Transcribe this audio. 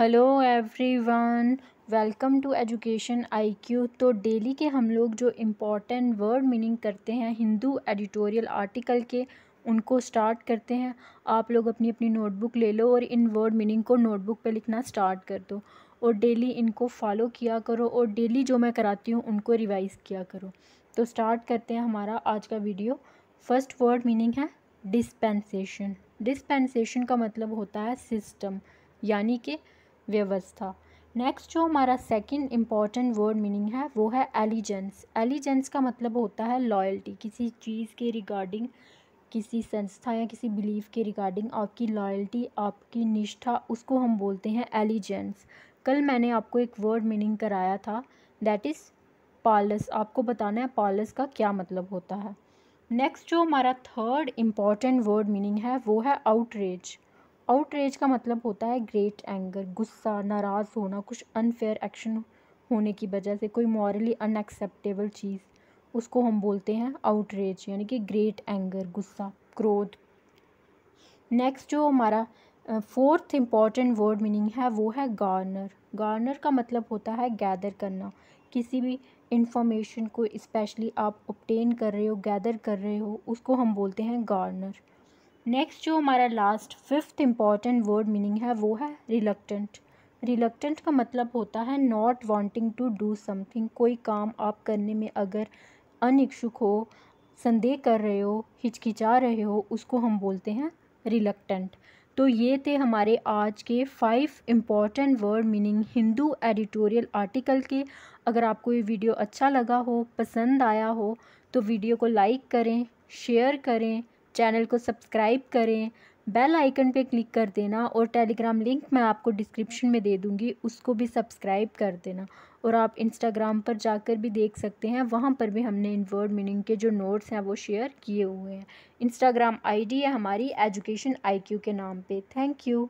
hello everyone welcome to education IQ तो daily के हम लोग जो इम्पोर्टेंट वर्ड मीनिंग करते हैं हिंदू एडिटोरियल आर्टिकल के उनको स्टार्ट करते हैं आप लोग अपनी अपनी नोटबुक ले लो और इन वर्ड मीनिंग को नोटबुक पे लिखना स्टार्ट कर दो और डेली इनको फॉलो किया करो और डेली जो मैं कराती हूँ उनको रिवाइज़ किया करो तो स्टार्ट करते हैं हमारा आज का वीडियो फर्स्ट वर्ड मीनिंग है डिस्पेंसेशन डिस्पेंसेशन का मतलब होता है सिस्टम यानी कि व्यवस्था नेक्स्ट जो हमारा सेकंड इम्पॉर्टेंट वर्ड मीनिंग है वो है एलिजेंस एलिजेंस का मतलब होता है लॉयल्टी किसी चीज़ के रिगार्डिंग किसी संस्था या किसी बिलीफ के रिगार्डिंग आपकी लॉयल्टी आपकी निष्ठा उसको हम बोलते हैं एलिजेंस कल मैंने आपको एक वर्ड मीनिंग कराया था दैट इज़ पालस आपको बताना है पालस का क्या मतलब होता है नेक्स्ट जो हमारा थर्ड इम्पॉर्टेंट वर्ड मीनिंग है वो है आउटरीच आउटरेज का मतलब होता है ग्रेट एंगर गुस्सा नाराज़ होना कुछ अनफेयर एक्शन होने की वजह से कोई मॉरली अनएक्सेप्टेबल चीज़ उसको हम बोलते हैं आउटरेज यानी कि ग्रेट एंगर गुस्सा क्रोध नेक्स्ट जो हमारा फोर्थ इम्पॉर्टेंट वर्ड मीनिंग है वो है गार्नर गार्नर का मतलब होता है गैदर करना किसी भी इंफॉर्मेशन को स्पेशली आप ऑप्टेन कर रहे हो गैदर कर रहे हो उसको हम बोलते हैं गार्नर नेक्स्ट जो हमारा last fifth important word meaning है वो है रिलक्टेंट रिलक्टेंट का मतलब होता है not wanting to do something कोई काम आप करने में अगर अनिच्छुक हो संदेह कर रहे हो हिचकिचा रहे हो उसको हम बोलते हैं रिलक्टेंट तो ये थे हमारे आज के five important word meaning Hindu editorial article के अगर आपको ये वीडियो अच्छा लगा हो पसंद आया हो तो वीडियो को लाइक करें शेयर करें चैनल को सब्सक्राइब करें बेल आइकन पे क्लिक कर देना और टेलीग्राम लिंक मैं आपको डिस्क्रिप्शन में दे दूँगी उसको भी सब्सक्राइब कर देना और आप इंस्टाग्राम पर जाकर भी देख सकते हैं वहाँ पर भी हमने इन वर्ड मीनिंग के जो नोट्स हैं वो शेयर किए हुए हैं इंस्टाग्राम आईडी है हमारी एजुकेशन आईक्यू के नाम पे थैंक यू